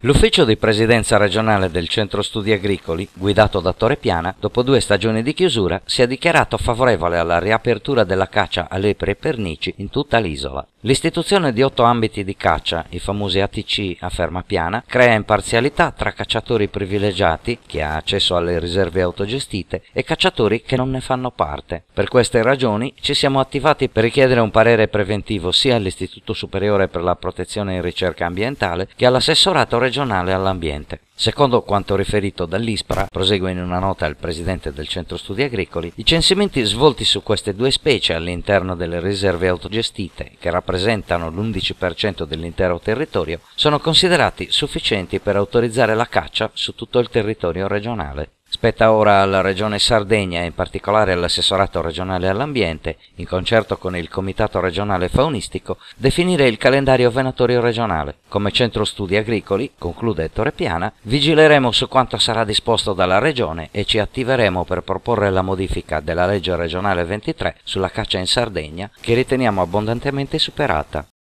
L'ufficio di presidenza regionale del Centro Studi Agricoli, guidato da Torre Piana, dopo due stagioni di chiusura, si è dichiarato favorevole alla riapertura della caccia a lepre e pernici in tutta l'isola. L'istituzione di otto ambiti di caccia, i famosi ATC a piana, crea imparzialità tra cacciatori privilegiati, che ha accesso alle riserve autogestite, e cacciatori che non ne fanno parte. Per queste ragioni ci siamo attivati per richiedere un parere preventivo sia all'Istituto Superiore per la Protezione e Ricerca Ambientale che all'assessorato regionale regionale all'ambiente. Secondo quanto riferito dall'ISPRA, prosegue in una nota il presidente del Centro Studi Agricoli, i censimenti svolti su queste due specie all'interno delle riserve autogestite, che rappresentano l'11% dell'intero territorio, sono considerati sufficienti per autorizzare la caccia su tutto il territorio regionale. Spetta ora alla Regione Sardegna, in particolare all'assessorato regionale all'ambiente, in concerto con il Comitato regionale faunistico, definire il calendario venatorio regionale. Come centro studi agricoli, conclude Ettore Piana, vigileremo su quanto sarà disposto dalla Regione e ci attiveremo per proporre la modifica della legge regionale 23 sulla caccia in Sardegna, che riteniamo abbondantemente superata.